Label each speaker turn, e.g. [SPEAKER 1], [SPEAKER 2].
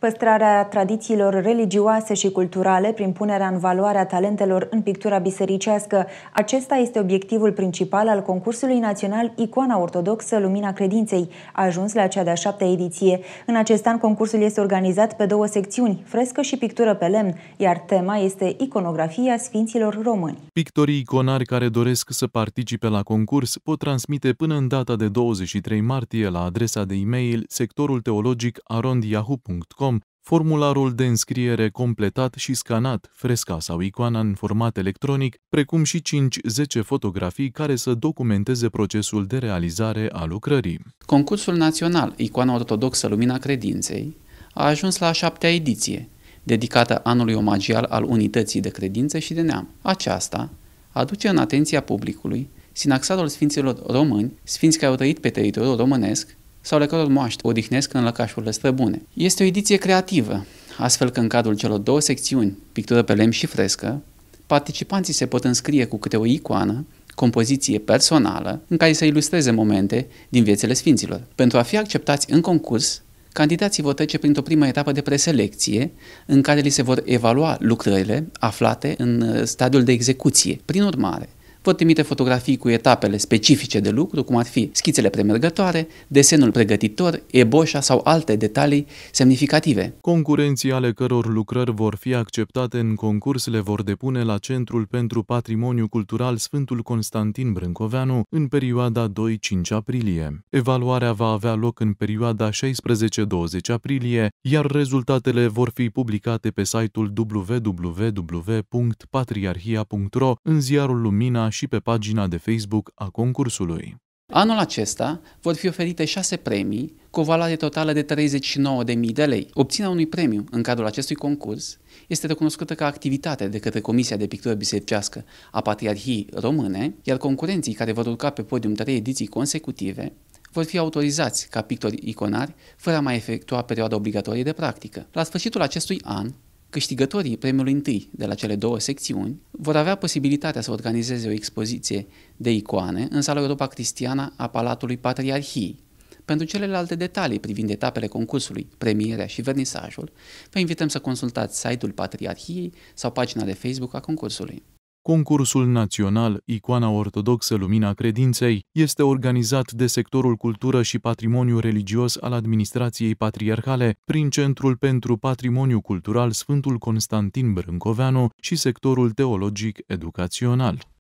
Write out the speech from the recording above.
[SPEAKER 1] Păstrarea tradițiilor religioase și culturale prin punerea în valoare a talentelor în pictura bisericească. Acesta este obiectivul principal al concursului național Icoana Ortodoxă Lumina Credinței, a ajuns la cea de-a șaptea ediție. În acest an, concursul este organizat pe două secțiuni, frescă și pictură pe lemn, iar tema este iconografia Sfinților Români.
[SPEAKER 2] Pictorii iconari care doresc să participe la concurs pot transmite până în data de 23 martie la adresa de e-mail sectorul teologic arondiahu.com formularul de înscriere completat și scanat, fresca sau icoana în format electronic, precum și 5-10 fotografii care să documenteze procesul de realizare
[SPEAKER 3] a lucrării. Concursul național Icoana Ortodoxă Lumina Credinței a ajuns la a șaptea ediție, dedicată anului omagial al unității de credință și de neam. Aceasta aduce în atenția publicului sinaxarul Sfinților Români, sfinți care au trăit pe teritoriul românesc sau le căror moaște odihnesc în lăcașurile străbune. Este o ediție creativă, astfel că în cadrul celor două secțiuni, pictură pe lemn și frescă, participanții se pot înscrie cu câte o icoană, compoziție personală, în care să ilustreze momente din viețile sfinților. Pentru a fi acceptați în concurs, candidații vor trece printr-o primă etapă de preselecție în care li se vor evalua lucrările aflate în uh, stadiul de execuție. Prin urmare, Vă trimite fotografii cu etapele specifice de lucru, cum ar fi schițele premergătoare, desenul pregătitor, eboșa sau alte detalii semnificative.
[SPEAKER 2] Concurenții ale căror lucrări vor fi acceptate în concurs le vor depune la Centrul pentru Patrimoniu Cultural Sfântul Constantin Brâncoveanu în perioada 2-5 aprilie. Evaluarea va avea loc în perioada 16-20 aprilie, iar rezultatele vor fi publicate pe site-ul www.patriarhia.ro în ziarul Lumina și pe pagina de Facebook a concursului.
[SPEAKER 3] Anul acesta vor fi oferite șase premii cu o valoare totală de 39.000 de lei. Obținerea unui premiu în cadrul acestui concurs este recunoscută ca activitate de către Comisia de Pictură Bisericească a Patriarhiei Române, iar concurenții care vor urca pe podium trei ediții consecutive vor fi autorizați ca pictori iconari fără a mai efectua perioada obligatorie de practică. La sfârșitul acestui an, câștigătorii premiului întâi de la cele două secțiuni vor avea posibilitatea să organizeze o expoziție de icoane în sala Europa Cristiana a Palatului Patriarhiei. Pentru celelalte detalii privind etapele concursului, premierea și vernisajul, vă invităm să consultați site-ul Patriarhiei sau pagina de Facebook a concursului.
[SPEAKER 2] Concursul național Icoana Ortodoxă Lumina Credinței este organizat de sectorul Cultură și Patrimoniu Religios al Administrației Patriarhale prin Centrul pentru Patrimoniu Cultural Sfântul Constantin Brâncoveanu și sectorul teologic educațional.